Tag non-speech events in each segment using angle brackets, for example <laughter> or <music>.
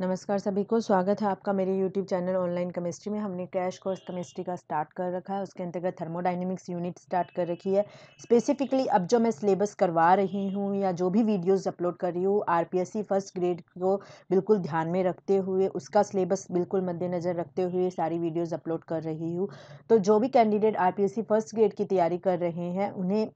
नमस्कार सभी को स्वागत है आपका मेरे YouTube चैनल ऑनलाइन केमिस्ट्री में हमने क्रैश कोर्स केमिस्ट्री का स्टार्ट कर रखा है उसके अंतर्गत थर्मोडाइनमिक्स यूनिट स्टार्ट कर रखी है स्पेसिफिकली अब जो मैं सिलेबस करवा रही हूँ या जो भी वीडियोस अपलोड कर रही हूँ आरपीएससी फर्स्ट ग्रेड को बिल्कुल ध्यान में रखते हुए उसका सिलेबस बिल्कुल मद्देनज़र रखते हुए सारी वीडियोज़ अपलोड कर रही हूँ तो जो भी कैंडिडेट आर फर्स्ट ग्रेड की तैयारी कर रहे हैं उन्हें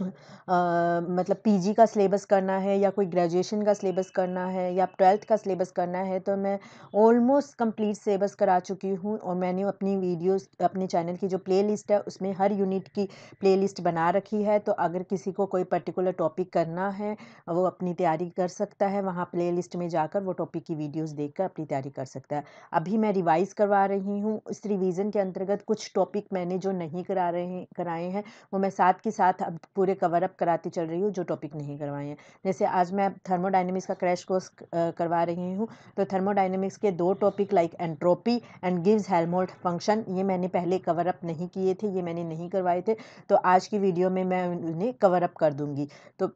मतलब पी का सिलेबस करना है या कोई ग्रेजुएशन का सिलेबस करना है या ट्वेल्थ का सिलेबस करना है तो मैं ऑलमोस्ट कंप्लीट सिलेबस करा चुकी हूँ और मैंने अपनी वीडियोस अपने चैनल की जो प्लेलिस्ट है उसमें हर यूनिट की प्लेलिस्ट बना रखी है तो अगर किसी को कोई पर्टिकुलर टॉपिक करना है वो अपनी तैयारी कर सकता है वहाँ प्ले में जाकर वो टॉपिक की वीडियोज़ देख कर अपनी तैयारी कर सकता है अभी मैं रिवाइज़ करवा रही हूँ इस रिविज़न के अंतर्गत कुछ टॉपिक मैंने जो नहीं करा रहे कराए हैं वो मैं साथ के साथ अब पूरे कवर अप कराती चल रही हूँ जो टॉपिक नहीं करवाए हैं जैसे आज मैं थर्मोडाइनमिक्स का क्रैश कोर्स करवा रही हूँ तो थर्मोडाइनमिक्स के दो टॉपिक लाइक एंट्रोपी एंड गिव्स हेलमोल्ट फंक्शन ये मैंने पहले कवर अप नहीं किए थे ये मैंने नहीं करवाए थे तो आज की वीडियो में मैं उन्हें कवर अप कर दूँगी तो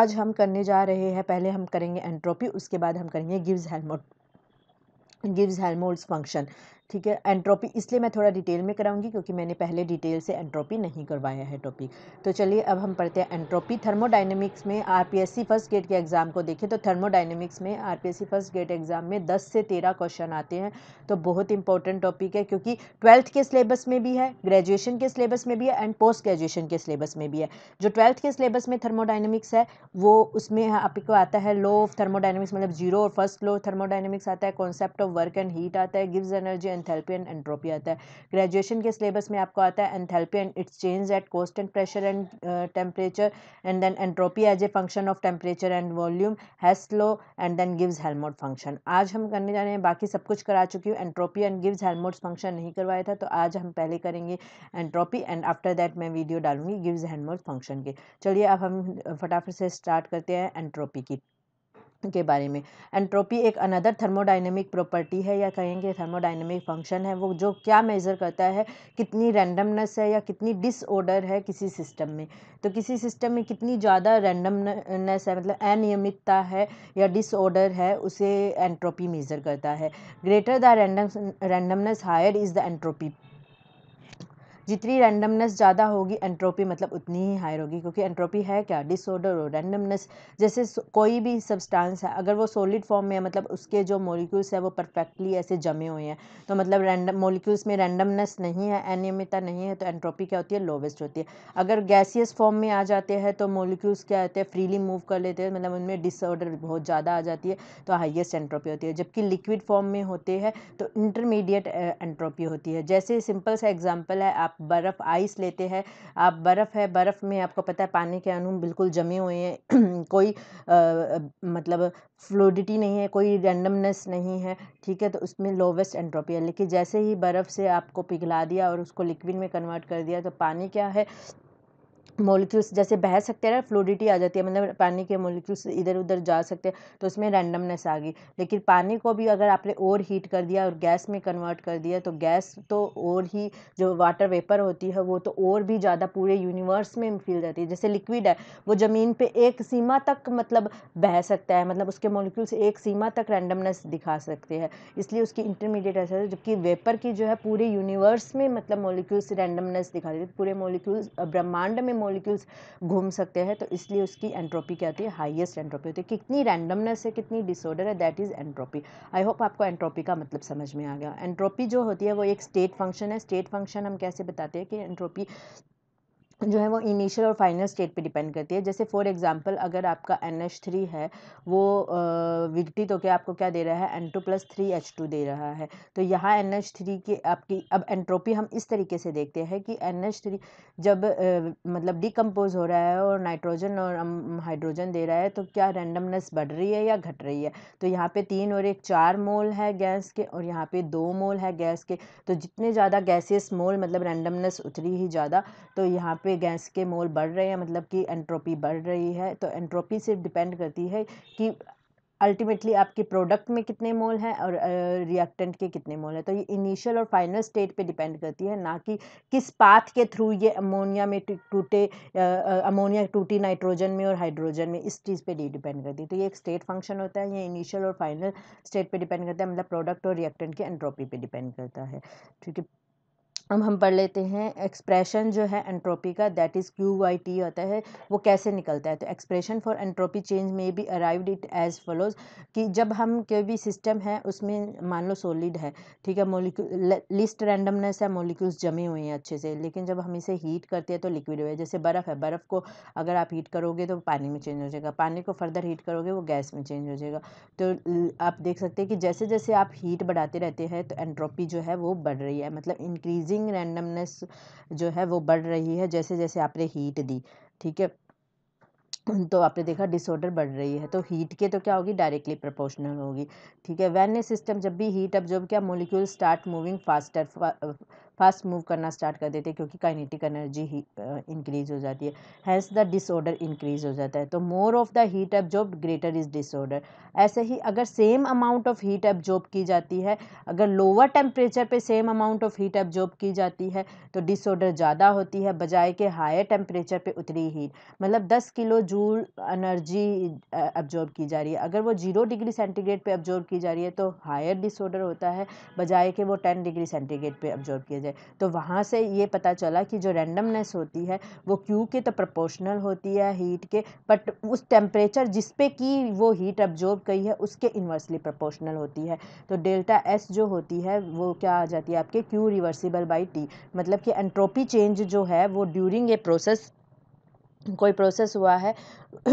आज हम करने जा रहे हैं पहले हम करेंगे एंट्रोपी उसके बाद हम करेंगे गिव्स हेलमोल्ट गिव्स हेलमोल्ट फंक्शन ठीक है एंट्रोपी इसलिए मैं थोड़ा डिटेल में कराऊंगी क्योंकि मैंने पहले डिटेल से एंट्रोपी नहीं करवाया है टॉपिक तो चलिए अब हम पढ़ते हैं एंट्रोपी थर्मोडाइनमिक्स में आरपीएससी फर्स्ट गेट के एग्ज़ाम को देखें तो थर्मोडाइनमिक्स में आरपीएससी फर्स्ट गेट एग्ज़ाम में दस से तेरह क्वेश्चन आते हैं तो बहुत इंपॉर्टेंट टॉपिक है क्योंकि ट्वेल्थ के सिलेबस में भी है ग्रेजुएशन के सिलेबस में भी है एंड पोस्ट ग्रेजुएशन के सिलेबस में भी है जो ट्वेल्थ के सिलेबस में थर्मोडाइनमिक्स है वो उसमें आपको आता है लो ऑफ थर्मोडाइनमिक्स मतलब जीरो और फर्स्ट लो थर्मोडाइनमिक्स आता है concept of work and heat आता है गिव्स energy and enthalpy and entropy आता है ग्रेजुएशन के सिलेबस में आपको आता है enthalpy and its change at and pressure and temperature and then entropy as a function of temperature and volume has slow and then गिव्स हेलमोट फंक्शन आज हम करने जा रहे हैं बाकी सब कुछ करा चुकी हूँ एंट्रोपी एंड गिव्स हेलमोट फंक्शन नहीं करवाया था तो आज हम पहले करेंगे एंट्रोपी एंड आफ्टर दैट मैं वीडियो डालूंगी गिव्स हेलमोट फंक्शन के चलिए अब हम फटाफट से स्टार्ट करते हैं एंट्रोपी की के बारे में एंट्रोपी एक अनदर थर्मोडाइनमिक प्रॉपर्टी है या कहेंगे थर्मोडाइनमिक फंक्शन है वो जो क्या मेज़र करता है कितनी रैंडमनेस है या कितनी डिसऑर्डर है किसी सिस्टम में तो किसी सिस्टम में कितनी ज़्यादा रैंडमनेस है मतलब अनियमितता है या डिसऑर्डर है उसे एंट्रोपी मेज़र करता है greater the random randomness higher is the entropy जितनी रैंडमनेस ज़्यादा होगी एंट्रोपी मतलब उतनी ही हायर होगी क्योंकि एंट्रोपी है क्या डिसऑर्डर और रैंडमनेस जैसे कोई भी सब्सटेंस है अगर वो सॉलिड फॉर्म में है मतलब उसके जो मॉलिक्यूल्स है वो परफेक्टली ऐसे जमे हुए हैं तो मतलब रैंडम मॉलिक्यूल्स में रैंडमनेस नहीं है अनियमितता नहीं है तो एंट्रोपी क्या होती है लोवेस्ट होती है अगर गैसियस फॉर्म में आ जाते हैं तो मॉलिक्यूल्स क्या होते हैं फ्रीली मूव कर लेते हैं मतलब उनमें डिसऑर्डर बहुत ज़्यादा आ जाती है तो हाइएस्ट एंट्रोपी होती है जबकि लिक्विड फॉर्म में होते हैं तो इंटरमीडिएट एंट्रोपी होती है जैसे सिंपल सा एग्जाम्पल है आप आप बर्फ़ आइस लेते हैं आप बर्फ़ है बर्फ़ में आपको पता है पानी के अणु बिल्कुल जमे हुए हैं <clears throat> कोई मतलब फ्लूडिटी नहीं है कोई रैंडमनेस नहीं है ठीक है तो उसमें लोवेस्ट एंट्रोपी है लेकिन जैसे ही बर्फ़ से आपको पिघला दिया और उसको लिक्विड में कन्वर्ट कर दिया तो पानी क्या है मोलिक्यूल्स जैसे बह सकते हैं फ्लूडिटी आ जाती है मतलब पानी के मोलिक्यूल्स इधर उधर जा सकते हैं तो उसमें रैंडमनेस आ गई लेकिन पानी को भी अगर आपने और हीट कर दिया और गैस में कन्वर्ट कर दिया तो गैस तो और ही जो वाटर वेपर होती है वो तो और भी ज़्यादा पूरे यूनिवर्स में फील जाती है जैसे लिक्विड है वो ज़मीन पर एक सीमा तक मतलब बह सकता है मतलब उसके मोलिक्यूल्स एक सीमा तक रैंडमनेस दिखा सकते हैं इसलिए उसकी इंटरमीडिएट ऐसा है जबकि वेपर की जो है पूरे यूनिवर्स में मतलब मोलिक्यूल्स रैंडमनेस दिखा देती है पूरे मोलिक्यूल्स ब्रह्मांड में मोलिक्यूल्स घूम सकते हैं तो इसलिए उसकी एंट्रोपी क्या होती है हाईएस्ट एंट्रोपी होती है कितनी रैंडमनेस है कितनी डिसऑर्डर है that is entropy I hope आपको एंट्रोपी का मतलब समझ में आ गया एंट्रोपी जो होती है वो एक स्टेट फंक्शन है स्टेट फंक्शन हम कैसे बताते हैं कि एंट्रोपी जो है वो इनिशियल और फाइनल स्टेट पे डिपेंड करती है जैसे फॉर एग्जांपल अगर आपका एन एच थ्री है वो विघटित होकर आपको क्या दे रहा है N two plus three H two दे रहा है तो यहाँ एन एच थ्री की आपकी अब एंट्रोपी हम इस तरीके से देखते हैं कि एन एच थ्री जब आ, मतलब डिकम्पोज हो रहा है और नाइट्रोजन और हाइड्रोजन दे रहा है तो क्या रैंडमनेस बढ़ रही है या घट रही है तो यहाँ पर तीन और एक चार मोल है गैस के और यहाँ पर दो मोल है गैस के तो जितने ज़्यादा गैसेस मोल मतलब रैंडमनेस उतनी ही ज़्यादा तो यहाँ पर पे गैस के मोल बढ़ रहे हैं मतलब कि एंट्रोपी बढ़ रही है तो एंट्रोपी सिर्फ डिपेंड करती है कि अल्टीमेटली आपके प्रोडक्ट में कितने मोल हैं और रिएक्टेंट के कितने मोल हैं तो ये इनिशियल और फाइनल स्टेट पे डिपेंड करती है ना कि किस पाथ के थ्रू ये अमोनिया में टूटे अमोनिया टूटी नाइट्रोजन में और हाइड्रोजन में इस चीज़ पे डिपेंड करती है तो ये एक स्टेट फंक्शन होता है ये इनिशियल और फाइनल स्टेट पर डिपेंड करता है मतलब प्रोडक्ट और रिएक्टेंट के एंट्रोपी पर डिपेंड करता है ठीक है अब हम पढ़ लेते हैं एक्सप्रेशन जो है एंट्रोपी का that is Q by T होता है वो कैसे निकलता है तो एक्सप्रेशन फॉर एंट्रोपी चेंज में be arrived it as follows कि जब हम कोई भी सिस्टम है उसमें मान लो सोलिड है ठीक है मोलिक्यू लिस्ट रैंडमनेस है मोलिक्यूल्स जमे हुए हैं अच्छे से लेकिन जब हम इसे हीट करते हैं तो लिक्विड हुए जैसे बर्फ़ है बर्फ़ को अगर आप हीट करोगे तो पानी में चेंज हो जाएगा पानी को फर्दर हीट करोगे वो गैस में चेंज हो जाएगा तो आप देख सकते हैं कि जैसे जैसे आप हीट बढ़ाते रहते हैं तो एंट्रोपी जो है वो बढ़ रही है मतलब इंक्रीजिंग कंफ्यूजिंग रैंडमनेस जो है वो बढ़ रही है जैसे जैसे आपने हीट दी ठीक है तो आपने देखा डिसऑर्डर बढ़ रही है तो हीट के तो क्या होगी डायरेक्टली प्रोपोर्शनल होगी ठीक है वैन सिस्टम जब भी हीट अब जब क्या molecule start moving faster fast move करना स्टार्ट कर देते हैं क्योंकि काइनेटिक एनर्जी ही इंक्रीज हो जाती है हैंस द डिसऑर्डर इंक्रीज हो जाता है तो more of the heat absorb greater is disorder ऐसे ही अगर same amount of heat absorb की जाती है अगर लोअर टेम्परेचर पे same amount of heat absorb की जाती है तो डिसऑर्डर ज़्यादा होती है बजाय के हायर टेम्परेचर पर उतनी हीट मतलब दस किलो जूल एनर्जी एब्जॉर्ब की जा रही है अगर वो जीरो डिग्री सेंटीग्रेड पर एब्जॉर्ब की जा रही है तो हायर डिसऑर्डर होता है बजाय के वो टेन डिग्री सेंटीग्रेड पर एब्जॉर्ब किया है तो वहाँ से ये पता चला कि जो रैंडमनेस होती है वो क्यू के तो प्रोपोर्शनल होती है हीट के बट उस टेम्परेचर जिसपे की कि वो हीट अब्जॉर्ब गई है उसके इन्वर्सली प्रपोर्शनल होती है तो डेल्टा एस जो होती है वो क्या आ जाती है आपके क्यू रिवर्सिबल बाई टी मतलब कि एंट्रोपी चेंज जो है वो ड्यूरिंग ए प्रोसेस कोई प्रोसेस हुआ है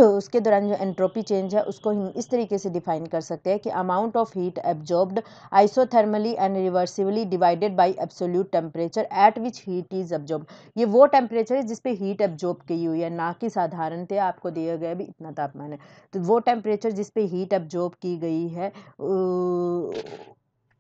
उसके दौरान जो एंट्रोपी चेंज है उसको हम इस तरीके से डिफाइन कर सकते हैं कि amount of heat absorbed isothermally and reversibly divided by absolute temperature at which heat is absorb ये वो टेम्परेचर है जिसपे हीट एब्जॉर्ब की हुई है ना कि साधारणतः आपको दिया गया भी इतना तापमान है तो वो टेम्परेचर जिसपे हीट एब्जॉर्ब की गई है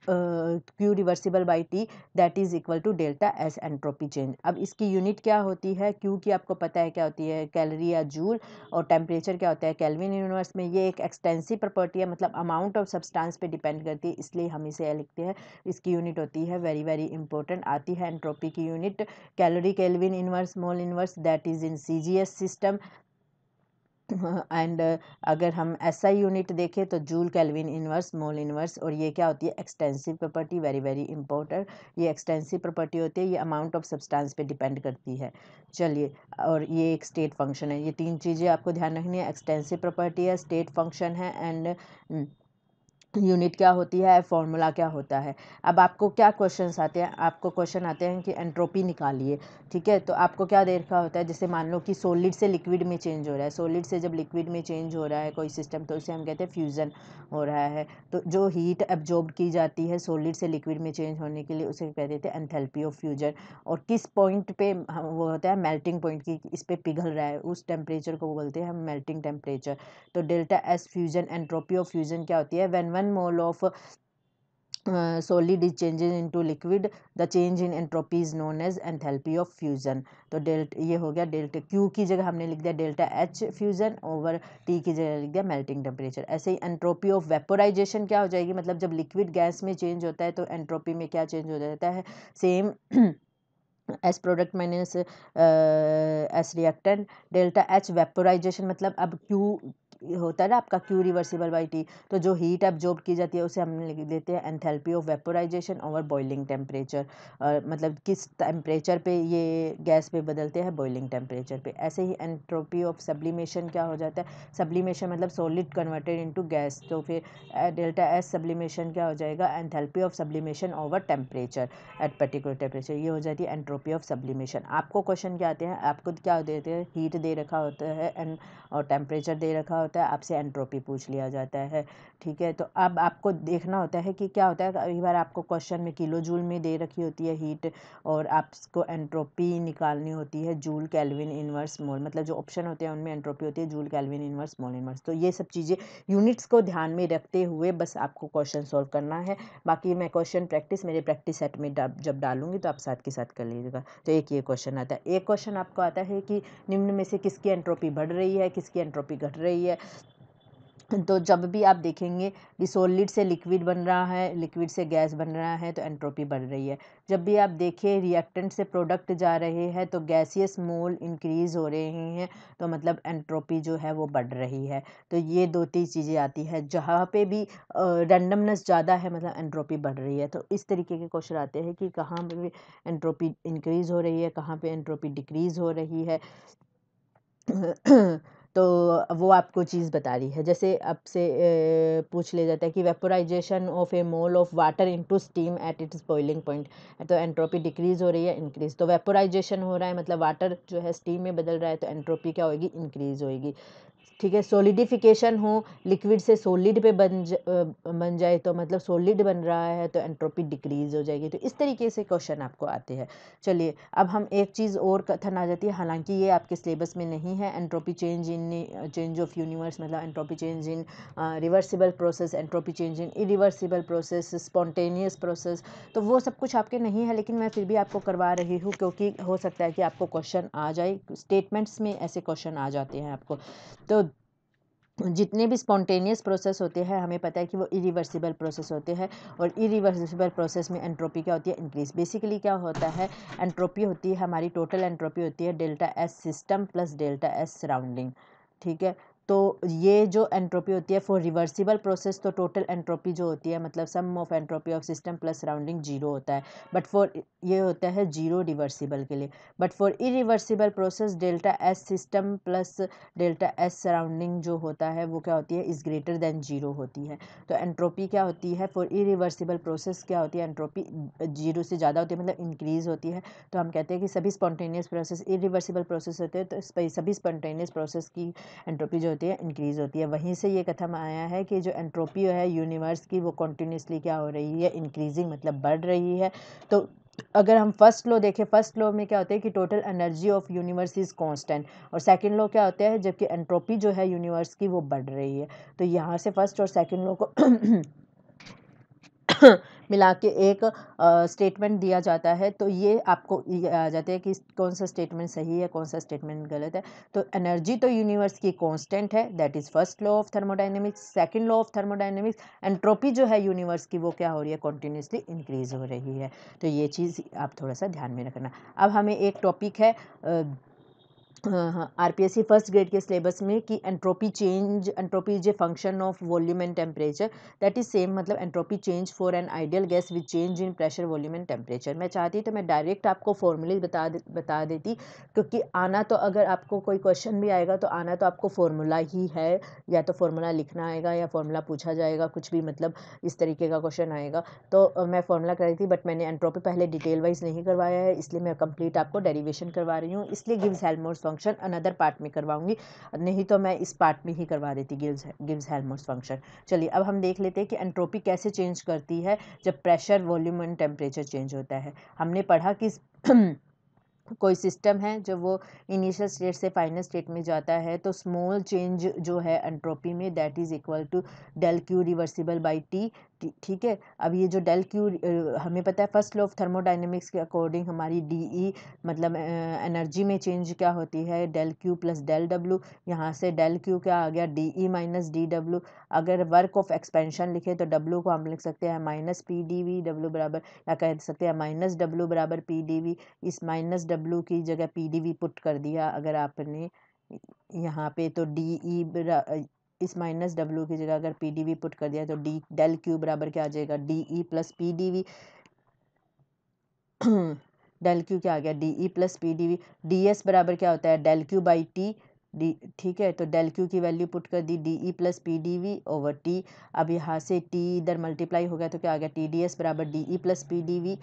Q reversible by T that is equal to delta S entropy change अब इसकी यूनिट क्या होती है क्यू की आपको पता है क्या होती है calorie या जूल और टेम्परेचर क्या होता है कैलविन यूनिवर्स में ये एक एक्सटेंसिव प्रॉपर्टी है मतलब अमाउंट ऑफ substance पे डिपेंड करती है इसलिए हम इसे यह लिखते हैं इसकी यूनिट होती है वेरी वेरी इंपॉर्टेंट आती है एंट्रोपी की unit calorie kelvin inverse mole inverse that is in CGS system and <laughs> uh, अगर हम ऐसा यूनिट देखें तो joule kelvin inverse mole inverse और ये क्या होती है extensive property very very important ये एक्सटेंसिव प्रॉपर्टी होती है ये अमाउंट ऑफ सब्सटेंस पे डिपेंड करती है चलिए और ये एक स्टेट फंक्शन है ये तीन चीज़ें आपको ध्यान रखनी है एक्सटेंसिव प्रॉपर्टी है स्टेट फंक्शन है एंड यूनिट क्या होती है फॉर्मूला क्या होता है अब आपको क्या क्वेश्चंस आते हैं आपको क्वेश्चन आते हैं कि एंट्रोपी निकालिए ठीक है तो आपको क्या देखा होता है जैसे मान लो कि सोलिड से लिक्विड में चेंज हो रहा है सोलिड से जब लिक्विड में चेंज हो रहा है कोई सिस्टम तो उसे हम कहते हैं फ्यूज़न हो रहा है तो जो हीट एब्जॉर्ब की जाती है सोलिड से लिक्विड में चेंज होने के लिए उसे कह देते हैं एंथेल्पी ऑफ फ्यूजन और किस पॉइंट पे वो होता है मेल्टिंग पॉइंट की इस पर पिघल रहा है उस टेम्परेचर को बोलते हैं हम मेल्टिंग टेम्परेचर तो delta S fusion entropy of fusion क्या होती है when one 1 mole of uh, solid is changes into liquid the change in entropy is known as enthalpy of fusion तो डेल्टा ये हो गया डेल्टा क्यू की जगह हमने लिख दिया delta H fusion over T की जगह लिख दिया मेल्टिंग टेम्परेचर ऐसे ही एंट्रोपी ऑफ वेपोराइजेशन क्या हो जाएगी मतलब जब लिक्विड गैस में चेंज होता है तो एंट्रोपी में क्या चेंज हो जाता है same S product minus S reactant delta H vaporisation मतलब अब क्यू होता है ना आपका क्यू रिवर्सिबल बाई टी तो जो हीट एब्जॉर्ब की जाती है उसे हम देते हैं enthalpy of vaporisation over boiling temperature मतलब किस टेम्परेचर पे ये गैस पे बदलते हैं बॉइलिंग टेम्परेचर पे ऐसे ही एंट्रोपी ऑफ सब्लिमेशन क्या हो जाता है सब्लिमेशन मतलब सॉलिड कन्वर्टेड इंटू गैस तो फिर डेल्टा एस सब्लिमेशन क्या हो जाएगा enthalpy of sublimation over temperature at particular temperature ये हो जाती है एंट्रोपी ऑफ सब्लिमेशन आपको क्वेश्चन क्या आते हैं आपको क्या देते हैं हीट दे रखा होता है एंड और टेम्परेचर दे रखा होता होता है आपसे एंट्रोपी पूछ लिया जाता है ठीक है तो अब आपको देखना होता है कि क्या होता है कई बार आपको क्वेश्चन में किलो जूल में दे रखी होती है हीट और आपको एंट्रोपी निकालनी होती है जूल कैलविन इन्वर्स मोल मतलब जो ऑप्शन होते हैं उनमें एंट्रोपी होती है joule kelvin inverse mole inverse तो ये सब चीज़ें यूनिट्स को ध्यान में रखते हुए बस आपको क्वेश्चन सॉल्व करना है बाकी मैं क्वेश्चन प्रैक्टिस मेरे प्रैक्टिस सेट में जब डालूंगी तो आप साथ के साथ कर लीजिएगा तो एक ये क्वेश्चन आता है एक क्वेश्चन आपको आता है कि निम्न में से किसकी एंट्रोपी बढ़ रही है किसकी एंट्रोपी घट रही है तो जब भी आप देखेंगे कि सोलिड से लिक्विड बन रहा है लिक्विड से गैस बन रहा है तो एंट्रोपी बढ़ रही है जब भी आप देखिए रिएक्टेंट से प्रोडक्ट जा रहे हैं तो गैसियस मोल इंक्रीज़ हो रहे हैं तो मतलब एंट्रोपी जो है वो बढ़ रही है तो ये दो तीन चीज़ें आती है जहाँ पे भी रेंडमनेस ज़्यादा है मतलब एंट्रोपी बढ़ रही है तो इस तरीके के क्वेश्चन आते हैं कि कहाँ पर एंट्रोपी इंक्रीज़ हो रही है कहाँ पर एंट्रोपी डिक्रीज़ हो रही है <clears throat> तो वो आपको चीज़ बता रही है जैसे आपसे पूछ लिया जाता है कि vaporisation of a mole of water into steam at its boiling point तो एंट्रोपी डिक्रीज़ हो रही है इंक्रीज़ तो वेपोराइजेशन हो रहा है मतलब वाटर जो है स्टीम में बदल रहा है तो एंट्रोपी क्या होगी इंक्रीज़ होएगी ठीक है सोलिडिफिकेशन हो लिक्विड से सोलिड पे बन ज, बन जाए तो मतलब सोलिड बन रहा है तो एंट्रोपी डिक्रीज हो जाएगी तो इस तरीके से क्वेश्चन आपको आते हैं चलिए अब हम एक चीज़ और कथन आ जाती है हालांकि ये आपके सिलेबस में नहीं है entropy change in change of universe मतलब entropy change in reversible process entropy change in irreversible process spontaneous process तो वो सब कुछ आपके नहीं है लेकिन मैं फिर भी आपको करवा रही हूँ क्योंकि हो सकता है कि आपको क्वेश्चन आ जाए स्टेटमेंट्स में ऐसे क्वेश्चन आ जाते हैं आपको तो जितने भी स्पॉन्टेनियस प्रोसेस होते हैं हमें पता है कि वो इरिवर्सिबल प्रोसेस होते हैं और इरिवर्सिबल प्रोसेस में एंट्रोपी क्या होती है इंक्रीज़ बेसिकली क्या होता है एंट्रोपी होती है हमारी टोटल एंट्रोपी होती है delta S system plus delta S surrounding ठीक है तो ये जो एंट्रोपी होती है फॉर रिवर्सिबल प्रोसेस तो टोटल एंट्रोपी जो होती है मतलब sum of entropy of system plus surrounding zero होता है बट फॉर ये होता है जीरो रिवर्सिबल के लिए but for irreversible process delta S system plus delta S surrounding जो होता है वो क्या होती है इज़ ग्रेटर देन जीरो होती है तो एंट्रोपी क्या होती है फॉर इरिवर्सिबल प्रोसेस क्या होती है एंट्रोपी जीरो से ज़्यादा होती है मतलब इंक्रीज़ होती है तो हम कहते हैं कि सभी स्पॉन्टेनियस प्रोसेस इरिवर्सिबल प्रोसेस होते हैं तो सभी स्पॉन्टेनियस प्रोसेस की एंट्रोपी जो होती है होती है इंक्रीज़ होती है वहीं से ये कथम आया है कि जो एंट्रोपी है यूनिवर्स की वो कॉन्टीन्यूसली क्या हो रही है इंक्रीजिंग मतलब बढ़ रही है तो अगर हम फर्स्ट लॉ देखें फर्स्ट लॉ में क्या होता है कि total energy of universe is constant और सेकंड लॉ क्या होता है जबकि एंट्रोपी जो है यूनिवर्स की वो बढ़ रही है तो यहाँ से फर्स्ट और सेकंड लॉ को <laughs> मिला के एक स्टेटमेंट दिया जाता है तो ये आपको ये आ जाता है कि कौन सा स्टेटमेंट सही है कौन सा स्टेटमेंट गलत है तो एनर्जी तो यूनिवर्स की कांस्टेंट है that is first law of thermodynamics second law of thermodynamics entropy जो है यूनिवर्स की वो क्या हो रही है कॉन्टीन्यूसली इंक्रीज़ हो रही है तो ये चीज़ आप थोड़ा सा ध्यान में रखना अब हमें एक टॉपिक है R P S C first grade के सिलेबस में कि entropy change entropy is a function of volume and temperature that is same मतलब entropy change for an ideal gas with change in pressure volume and temperature मैं चाहती तो मैं direct आपको फॉर्मूले बता दे, बता देती क्योंकि आना तो अगर आपको कोई क्वेश्चन भी आएगा तो आना तो आपको फॉर्मूला ही है या तो फॉर्मूला लिखना आएगा या फॉर्मूला पूछा जाएगा कुछ भी मतलब इस तरीके का क्वेश्चन आएगा तो मैं फॉर्मूला कर रही थी बट मैंने एंट्रोपी पहले डिटेल वाइज नहीं करवाया है इसलिए मैं कंप्लीट आपको डेरीवेशन करवा रही हूँ इसलिए गिव्स Helmholtz Helmholtz function another part में करवाऊंगी नहीं तो मैं इस पार्ट में ही करवा देती गिव्स गिव्स हेलमोर्स फंक्शन चलिए अब हम देख लेते हैं कि एंट्रोपी कैसे चेंज करती है जब pressure volume and temperature change होता है हमने पढ़ा कि <clears throat> कोई सिस्टम है जब वो इनिशियल स्टेट से फाइनल स्टेट में जाता है तो स्मॉल चेंज जो है एंट्रोपी में that is equal to del Q reversible by T ठीक है अब ये जो डेल क्यू हमें पता है फर्स्ट लॉ ऑफ थर्मोडाइनमिक्स के अकॉर्डिंग हमारी डी ई e मतलब एनर्जी में चेंज क्या होती है del Q plus del W यहाँ से डेल क्यू क्या आ गया D E minus D W अगर वर्क ऑफ एक्सपेंशन लिखे तो डब्ल्यू को हम लिख सकते हैं minus P D V W बराबर या कह सकते हैं माइनस डब्ल्यू बराबर पी डी वी इस माइनस डब्ल्यू की जगह पी डी वी पुट कर दिया अगर आपने यहाँ पे तो डी ई e इस माइनस डब्ल्यू की जगह अगर पी डी वी पुट कर दिया तो डी डेल क्यू बराबर क्या आ जाएगा D E plus P D V del Q क्या आ गया D E plus P D V D S बराबर क्या होता है del Q by T D ठीक है तो डेल क्यू की वैल्यू पुट कर दी D E plus P D V over T अब यहाँ से टी इधर मल्टीप्लाई हो गया तो क्या आ गया टी डी एस बराबर D E plus P D V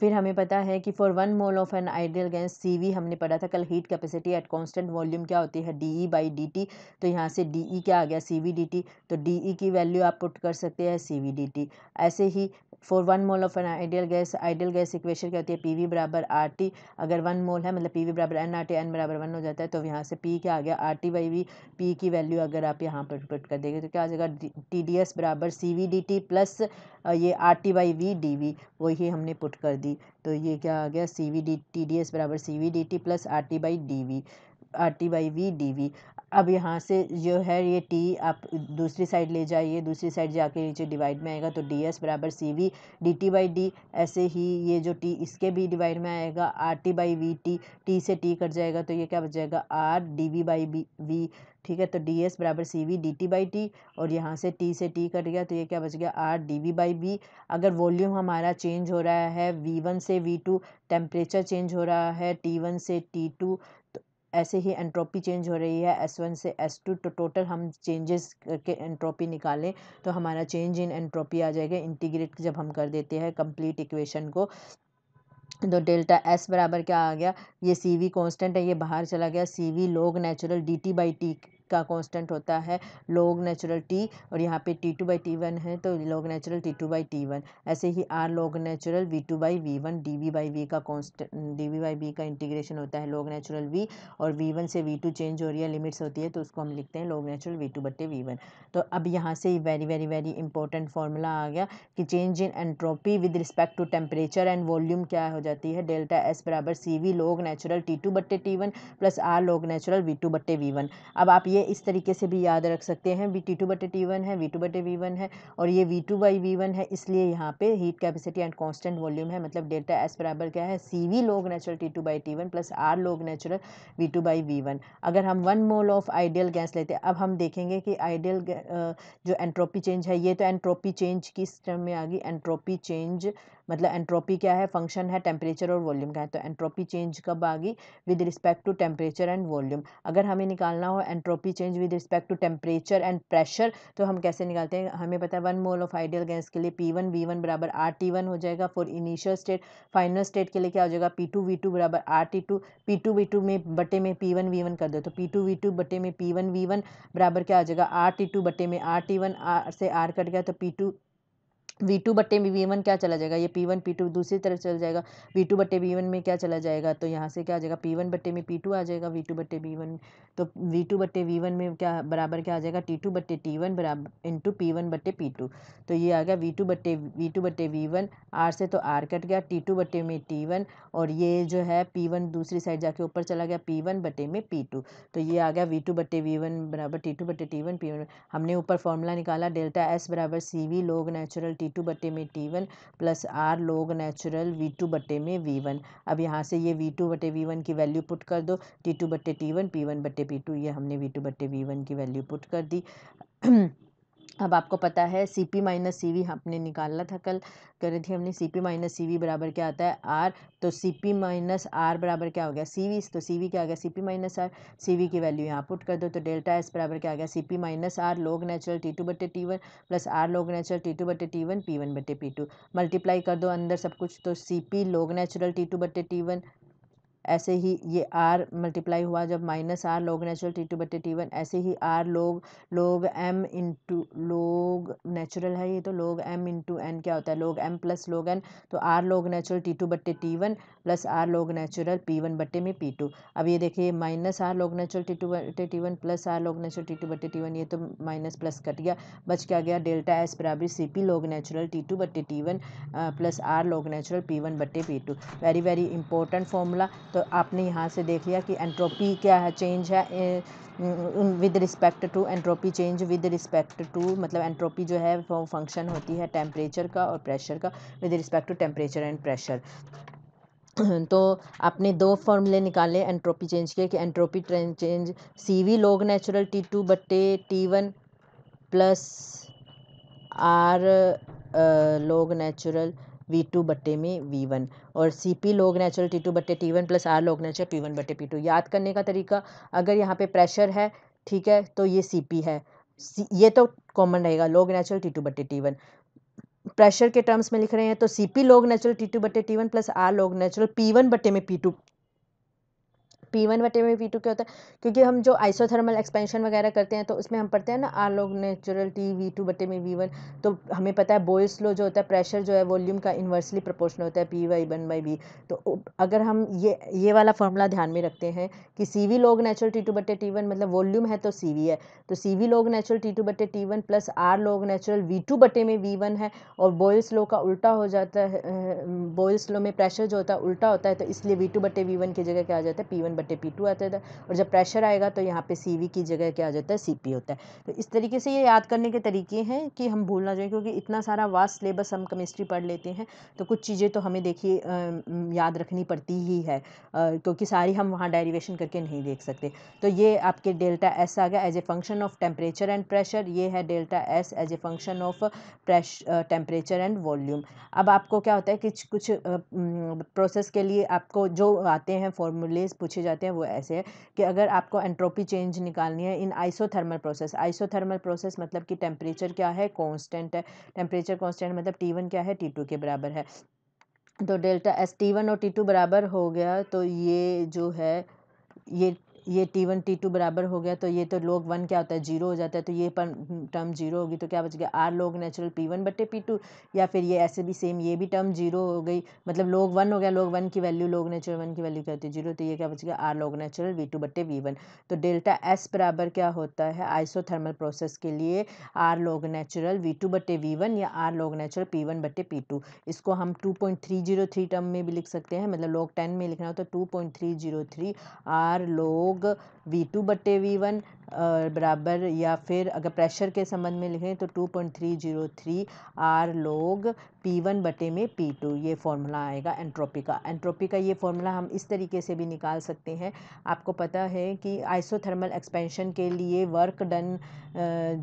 फिर हमें पता है कि for one mole of an ideal gas C V हमने पढ़ा था कल heat capacity at constant volume क्या होती है D E by D T तो यहाँ से डी ई e क्या आ गया सी वी डी टी तो डी ई e की वैल्यू आप पुट कर सकते हैं सी वी डी टी ऐसे ही for one mole of an ideal gas ideal gas equation क्या होती है पी वी बराबर आर टी अगर वन मोल है मतलब पी वी बराबर एन आर टी एन बराबर वन हो जाता है तो यहाँ से पी क्या आ गया R T by V P की वैल्यू अगर आप यहाँ पर पुट कर देंगे तो क्या आ जाएगा टी डी एस बराबर C V D T plus ये R T by V D V वही हमने पुट कर दिया दी तो ये क्या आ गया C V D T D S बराबर C V D T plus R T by D V R T by V D V अब यहाँ से जो है ये टी आप दूसरी साइड ले जाइए दूसरी साइड जाके नीचे डिवाइड में आएगा तो डी एस बराबर C V D T by D ऐसे ही ये जो टी इसके भी डिवाइड में आएगा R T by V T T से टी कट जाएगा तो ये क्या बच जाएगा R D V by B V ठीक है तो डी एस बराबर C V D T by T और यहाँ से टी से टी कट गया तो ये क्या बच गया R D V by B अगर वॉल्यूम हमारा चेंज हो रहा है वी वन से वी टू टेम्परेचर चेंज हो रहा है टी वन से टी टू ऐसे ही एंट्रोपी चेंज हो रही है एस वन से एस टू तो टोटल हम चेंजेस करके एंट्रोपी निकालें तो हमारा चेंज इन एंट्रोपी आ जाएगा इंटीग्रेट जब हम कर देते हैं कंप्लीट इक्वेशन को तो डेल्टा एस बराबर क्या आ गया ये सी वी कॉन्स्टेंट है ये बाहर चला गया C V log natural D T by T का कांस्टेंट होता है लोग नेचुरल टी और यहाँ पे T two by T one है तो log natural T two by T one ऐसे ही R log natural V two by V one D V by V का constant D V by V का integration होता है लोग नेचुरल वी और V one से वी टू चेंज हो रही है लिमिट्स होती है तो उसको हम लिखते हैं लोग नेचुरल वी टू बट्टे वी वन तो अब यहाँ से very very very important formula आ गया कि change in entropy with respect to temperature and volume क्या हो जाती है डेल्टा एस बराबर C V log natural T two बट्टे T one plus R log natural V two बट्टे वी वन अब आप ये ये इस तरीके से भी याद रख सकते हैं वी टी टू बटे टी वन है वी टू बटे वी वन है और ये V two by V one है इसलिए यहाँ पे heat capacity and constant volume है मतलब डेल्टा एस बराबर क्या है C V log natural T two by T one plus R log natural V two by V one अगर हम one mole of ideal gas लेते हैं अब हम देखेंगे कि आइडियल जो एंट्रोपी चेंज है ये तो एंट्रोपी चेंज किस टर्म में आ गई एंट्रोपी चेंज मतलब एंट्रोपी क्या है फंक्शन है टेम्परेचर और वॉल्यूम का है तो एंट्रोपी चेंज कब आ गई with respect to temperature and volume अगर हमें निकालना हो entropy change with respect to temperature and pressure तो हम कैसे निकालते हैं हमें पता है one mole of ideal gas के लिए पी वन वी वन बराबर आर टी वन हो जाएगा for initial state final state के लिए क्या हो जाएगा पी टू वी टू बराबर R T two P two V two में बटे में पी वन वी वन कर दो तो पी टू वी टू बटे में पी वन वी वन बराबर क्या हो जाएगा आर टी टू बटे में आर टी वन आर से आर कट गया तो पी टू वी टू बट्टे में वी वन क्या चला जाएगा ये p1 p2 दूसरी तरफ चला जाएगा v2 टू बट्टे वी में क्या चला जाएगा तो यहाँ से क्या आ जाएगा p1 वन बट्टे में p2 आ जाएगा v2 टू बट्टे वी तो वी टू बट्टे वी में क्या बराबर क्या आ जाएगा टी टू बट्टे टी वन बराबर इंटू पी वन बट्टे पी टू तो ये आ गया वी टू बट्टे वी टू बट्टे वी वन आर से तो आर कट गया टी टू बट्टे में टी वन और ये जो है p1 दूसरी साइड जाके ऊपर चला गया पी वन बटे में पी टू तो ये आ गया वी टू बट्टे वी वन बराबर टी टू बट्टे टी वन पी वन हमने ऊपर फॉर्मूला निकाला डेल्टा एस बराबर C V log natural T T two बटे में T one plus R log natural V two बटे में वी वन अब यहाँ से ये वी टू बटे वी वन की वैल्यू पुट कर दो टी टू बटे टी वन पी वन बटे पी टू ये हमने वी टू बटे वी वन की वैल्यू पुट कर दी <clears throat> अब आपको पता है C P minus C V हमने निकालना था कल कह रहे थी हमने C P minus C V बराबर क्या आता है आर तो सी पी माइनस आर बराबर क्या हो गया सी वी तो सी वी क्या आ गया C P minus R C V की वैल्यू यहाँ पुट कर दो तो डेल्टा एस बराबर क्या आ गया C P minus R log natural T two बटे T one plus R log natural T two बटे टी वन पी वन बटे पी टू मल्टीप्लाई कर दो अंदर सब कुछ तो C P log natural T two बटे टी वन ऐसे ही ये आर मल्टीप्लाई हुआ जब minus R log natural T two बटे टी वन ऐसे ही आर लोग लोग एम इंटू लोग नेचुरल है ये तो लोग एम इंटू एन क्या होता है log M plus log N तो R log natural T two बटे T one plus R log natural P one बटे में पी टू अब ये देखिए minus R log natural T two बटे T one plus R log natural T two बटे T one ये तो माइनस प्लस कट गया बच क्या गया डेल्टा एस बराबर C P log natural T two बटे T one plus R log natural P one बटे P two very very important formula तो आपने यहाँ से देख लिया कि एंट्रोपी क्या है चेंज है with respect to entropy change with respect to मतलब एंट्रोपी जो है वो फंक्शन होती है टेम्परेचर का और प्रेशर का with respect to temperature and pressure तो आपने दो फॉर्मूले निकाले एंट्रोपी चेंज के कि entropy change C V log natural T two बटे T one plus R log natural V two बट्टे में वी वन और C P log natural T two बट्टे T one plus R log natural P one बट्टे P two याद करने का तरीका अगर यहाँ पे प्रेशर है ठीक है तो ये सी पी है ये तो कॉमन रहेगा लोग नेचुरल टी टू बट्टे टी वन प्रेशर के टर्म्स में लिख रहे हैं तो C P log natural T two बट्टे T one plus R log natural P one बट्टे में पी टू पी वन बटे में पी टू क्या होता है क्योंकि हम जो आइसोथर्मल एक्सपेंशन वगैरह करते हैं तो उसमें हम पढ़ते हैं ना are log natural T V two बटे में वी वन तो हमें पता है बोयल्स लो जो होता है प्रेशर जो है वॉल्यूम का इन्वर्सली प्रोपोर्शनल होता है P Y one by V तो अगर हम ये ये वाला फॉर्मूला ध्यान में रखते हैं कि C V log natural T two बटे टी वन मतलब वॉल्यूम है तो सी वी है तो C V log natural T two बटे T one plus R log natural V two बटे में वी वन है और बोयल्स लो का उल्टा हो जाता है बोयल्स लो में प्रेशर जो होता है उल्टा होता है तो इसलिए वी टू बटे वी वन की जगह क्या आ जाता है पी वन बटे बटे पी टू आता है और जब प्रेशर आएगा तो यहाँ पे सी वी की जगह क्या आ जाता है सी पी होता है तो इस तरीके से ये याद करने के तरीके हैं कि हम भूलना चाहिए क्योंकि इतना सारा वास्ट सिलेबस हम केमिस्ट्री पढ़ लेते हैं तो कुछ चीज़ें तो हमें देखिए याद रखनी पड़ती ही है क्योंकि सारी हम वहाँ डेरिवेशन करके नहीं देख सकते तो ये आपके डेल्टा एस आ गया as a function of temperature and pressure ये है delta S as a function of press temperature and volume अब आपको क्या होता है कि कुछ प्रोसेस के लिए आपको जो आते हैं फॉर्मूलेज पूछे जाते जाते हैं वो ऐसे है कि अगर आपको एंट्रोपी चेंज निकालनी है in isothermal process isothermal process मतलब कि टेम्परेचर क्या है कॉन्स्टेंट है टेम्परेचर कॉन्स्टेंट मतलब टी वन क्या है टी टू के बराबर है तो डेल्टा एस टी वन और टी टू बराबर हो गया तो ये जो है ये ये टी वन टी टू बराबर हो गया तो ये तो लोग वन क्या होता है जीरो हो जाता है तो ये पर टर्म जीरो होगी तो क्या बच गया R log natural P one बटे पी टू या फिर ये ऐसे भी सेम ये भी टर्म जीरो हो गई मतलब लोग वन हो गया लोग वन की वैल्यू लोग नेचुरल वन की वैल्यू क्या होती है जीरो तो ये क्या बच गया R log natural V two बटे वी वन तो डेल्टा एस बराबर क्या होता है आइसोथर्मल प्रोसेस के लिए R log natural V two बटे वी वन या R log natural P one बटे पी टू इसको हम two point three zero three term में भी लिख सकते हैं मतलब लोग टेन में लिखना हो तो two point three zero three R log योग वी टू बट्टे वी वन बराबर या फिर अगर प्रेशर के संबंध में लिखें तो two point three zero three R log P one बटे में पी टू ये फॉर्मूला आएगा एंट्रोपी का एंट्रोपी का ये फॉर्मूला हम इस तरीके से भी निकाल सकते हैं आपको पता है कि आइसोथर्मल एक्सपेंशन के लिए वर्क डन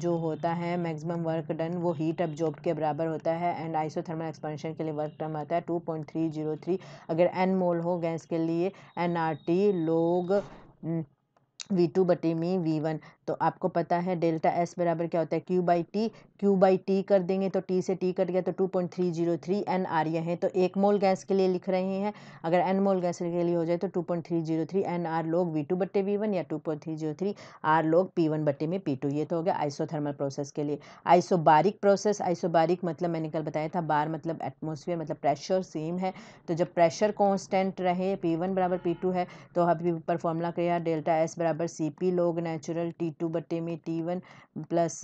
जो होता है मैक्सिमम वर्क डन वो हीट अब्जॉर्ब के बराबर होता है एंड आइसोथर्मल एक्सपेंशन के लिए वर्क टर्म आता है two point three zero three अगर एन मोल हो गैस के लिए n R T log V two बटे में वी वन तो आपको पता है डेल्टा एस बराबर क्या होता है Q by T Q by T कर देंगे तो टी से टी कट गया तो two point three zero three n R ये हैं तो एक मोल गैस के लिए लिख रहे हैं अगर एन मोल गैस के लिए हो जाए तो two point three zero three n R log V two बट्टे वी वन या two point three zero three R log P one बट्टे में पी टू ये तो हो गया आइसोथर्मल प्रोसेस के लिए आइसोबारिक प्रोसेस आइसोबारिक मतलब मैंने कल बताया था बार मतलब एटमोसफियर मतलब प्रेशर सेम है तो जब प्रेशर कॉन्स्टेंट रहे पी वन बराबर पी टू है तो अभी ऊपर फॉर्मूला कह डेल्टा एस बराबर C P log natural T two बट्टे में T one plus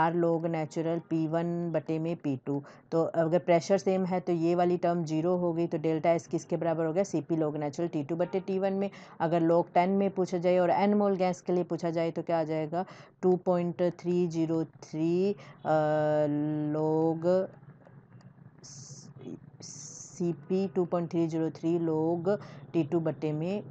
R log natural natural P one बटे में पी टू तो अगर प्रेशर सेम है तो ये वाली टर्म जीरो हो गई तो डेल्टा एस किसके बराबर हो गया C P log natural T two बटे टी वन में अगर लोग टेन में पूछा जाए और एन मोल गैस के लिए पूछा जाए तो क्या आ जाएगा two point three zero three log C P two point three zero three log T two बटे में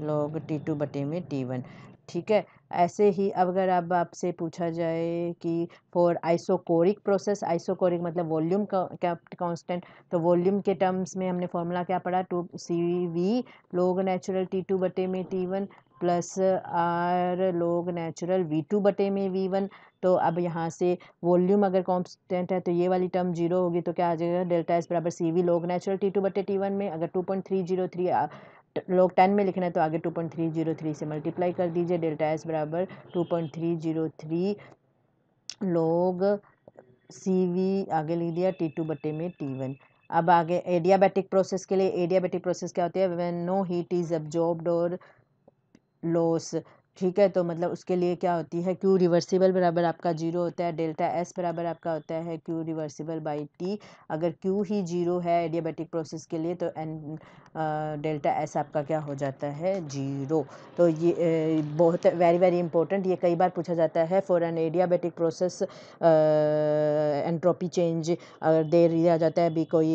लोग टी टू बटे में टी वन ठीक है ऐसे ही अगर अब आपसे पूछा जाए कि फॉर आइसोकोरिक प्रोसेस आइसोकोरिक मतलब वॉल्यूम कैप्ट कांस्टेंट तो वॉल्यूम के टर्म्स में हमने फॉर्मूला क्या पढ़ा two C V log natural T two बटे में T one plus R log natural V two बटे में वी वन तो अब यहाँ से वॉल्यूम अगर कॉन्स्टेंट है तो ये वाली टर्म जीरो होगी तो क्या आ जाएगा डेल्टा एस बराबर C V log natural T two बटे टी वन में अगर two point three zero three log ten में लिखना है तो आगे two point three zero three से मल्टीप्लाई कर दीजिए डेल्टा एस बराबर two point three zero three log C we आगे लिख दिया टी टू बटे में टी वन अब आगे एडियाबैटिक प्रोसेस के लिए एडियाबैटिक प्रोसेस क्या होती है when no heat is absorbed और लॉस ठीक है तो मतलब उसके लिए क्या होती है क्यू रिवर्सिबल बराबर आपका जीरो होता है डेल्टा एस बराबर आपका होता है क्यू रिवर्सिबल बाई टी अगर क्यू ही जीरो है एडियाबेटिक प्रोसेस के लिए तो एन डेल्टा एस आपका क्या हो जाता है जीरो तो ये बहुत वेरी वेरी इंपॉर्टेंट ये कई बार पूछा जाता है for an adiabatic process entropy change अगर दे दिया जाता है भी कोई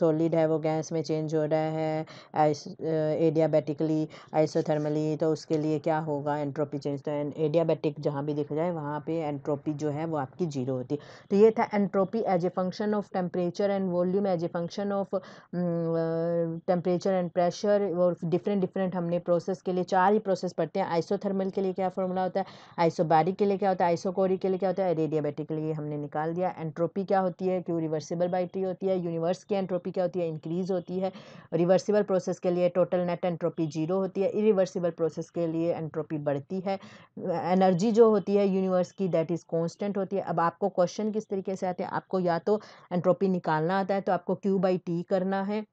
सॉलिड है वो गैस में चेंज हो रहा है एडियाबेटिकली आइसोथर्मली तो उसके लिए क्या होगा एंट्रोपी चेंज तो एडियाबेटिक जहाँ भी देखा जाए वहाँ पे एंट्रोपी जो है वो आपकी जीरो होती है तो ये था entropy as a function of temperature and volume as a function of temperature and pressure और डिफरेंट डिफरेंट हमने प्रोसेस के लिए चार ही प्रोसेस पढ़ते हैं आइसोथर्मल के लिए क्या फॉर्मूला होता है आइसोबारिक के लिए क्या होता है आइसोकोरिक के लिए क्या होता है रेडियाबेटिक के लिए हमने निकाल दिया एंट्रोपी क्या होती है क्यों रिवर्सिबल बाइट्री होती है यूनिवर्स की एंट्रोपी क्या होती है इंक्रीज़ होती है रिवर्सिबल प्रोसेस के लिए टोटल नेट एंट्रोपी जीरो होती है इरिवर्सिबल प्रोसेस के लिए एंट्रोपी बढ़ती है एनर्जी जो होती है यूनिवर्स की दैट इज़ कॉन्स्टेंट होती है अब आपको क्वेश्चन किस तरीके से आते हैं आपको या तो एंट्रोपी निकालना आता है तो आपको क्यू बाई टी करना है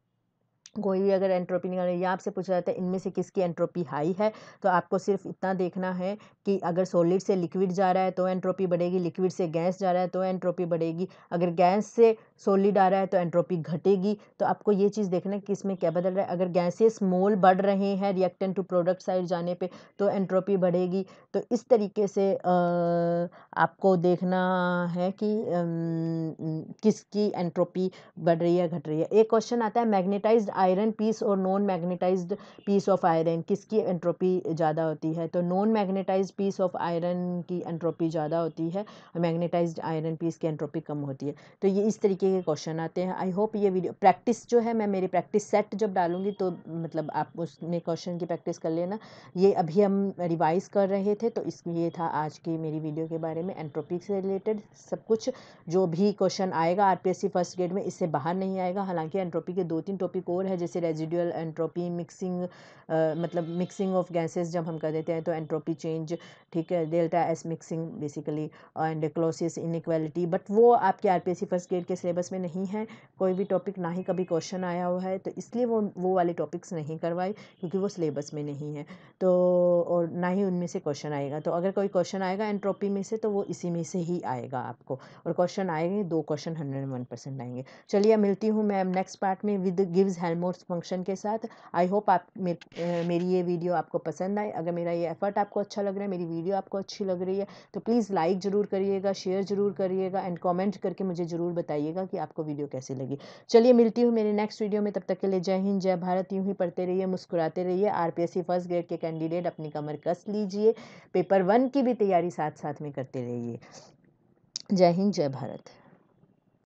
कोई भी अगर एंट्रोपी निकाल या आपसे पूछा जाता है इनमें से किसकी एंट्रोपी हाई है तो आपको सिर्फ इतना देखना है कि अगर सॉलिड से लिक्विड जा रहा है तो एंट्रोपी बढ़ेगी लिक्विड से गैस जा रहा है तो एंट्रोपी बढ़ेगी अगर गैस से सोलिड आ रहा है तो एंट्रोपी घटेगी तो आपको ये चीज़ देखना है कि इसमें क्या बदल रहा है अगर गैसेस मोल बढ़ रहे हैं रिएक्टेंट टू प्रोडक्ट साइड जाने पे तो एंट्रोपी बढ़ेगी तो इस तरीके से आपको देखना है कि किसकी एंट्रोपी बढ़ रही है घट रही है एक क्वेश्चन आता है मैग्नेटाइज्ड आयरन पीस और non magnetise piece of iron किसकी एंट्रोपी ज़्यादा होती है तो non magnetise piece of iron की एंट्रोपी ज़्यादा होती है मैग्नेटाइज्ड आयरन पीस की एंट्रोपी कम होती है तो ये इस तरीके के क्वेश्चन आते हैं आई होप ये वीडियो प्रैक्टिस जो है मैं मेरी प्रैक्टिस सेट जब डालूंगी तो मतलब आप उसमें क्वेश्चन की प्रैक्टिस कर लेना ये अभी हम रिवाइज कर रहे थे तो इसमें ये था आज की मेरी वीडियो के बारे में एंट्रोपिक से रिलेटेड सब कुछ जो भी क्वेश्चन आएगा आरपीएससी फर्स्ट ग्रेड में इससे बाहर नहीं आएगा हालांकि एंट्रोपी के दो तीन टॉपिक और है जैसे रेजिडुअल एंट्रोपी मिक्सिंग मतलब मिक्सिंग ऑफ गैसेज जब हम कर देते हैं तो एंट्रोपी चेंज ठीक है delta S mixing basically and Clausius inequality but वो आपके आरपीएससी फर्स्ट ग्रेड के सिलेबस सिलेबस में नहीं है कोई भी टॉपिक ना ही कभी क्वेश्चन आया हुआ है तो इसलिए वो वो वाले टॉपिक्स नहीं करवाए क्योंकि वो सिलेबस में नहीं है तो और ना ही उनमें से क्वेश्चन आएगा तो अगर कोई क्वेश्चन आएगा एंट्रोपी में से तो वो इसी में से ही आएगा आपको और क्वेश्चन आएंगे दो क्वेश्चन हंड्रेड वन परसेंट आएंगे चलिए मिलती हूँ मैम नेक्स्ट पार्ट में विद गिव्स हेलमोर्स फंक्शन के साथ आई होप आप मेरी ये वीडियो आपको पसंद आए अगर मेरा ये एफर्ट आपको अच्छा लग रहा है मेरी वीडियो आपको अच्छी लग रही है तो प्लीज़ लाइक ज़रूर करिएगा शेयर ज़रूर करिएगा एंड कॉमेंट करके मुझे ज़रूर बताइएगा कि आपको वीडियो कैसी लगी चलिए मिलती हूँ मेरे नेक्स्ट वीडियो में तब तक के लिए जय हिंद जय भारत यूँ ही पढ़ते रहिए मुस्कुराते रहिए आर फर्स्ट ग्रेड के कैंडिडेट अपनी कमर कस लीजिए पेपर वन की भी तैयारी साथ साथ में करते रहिए जय हिंद जय भारत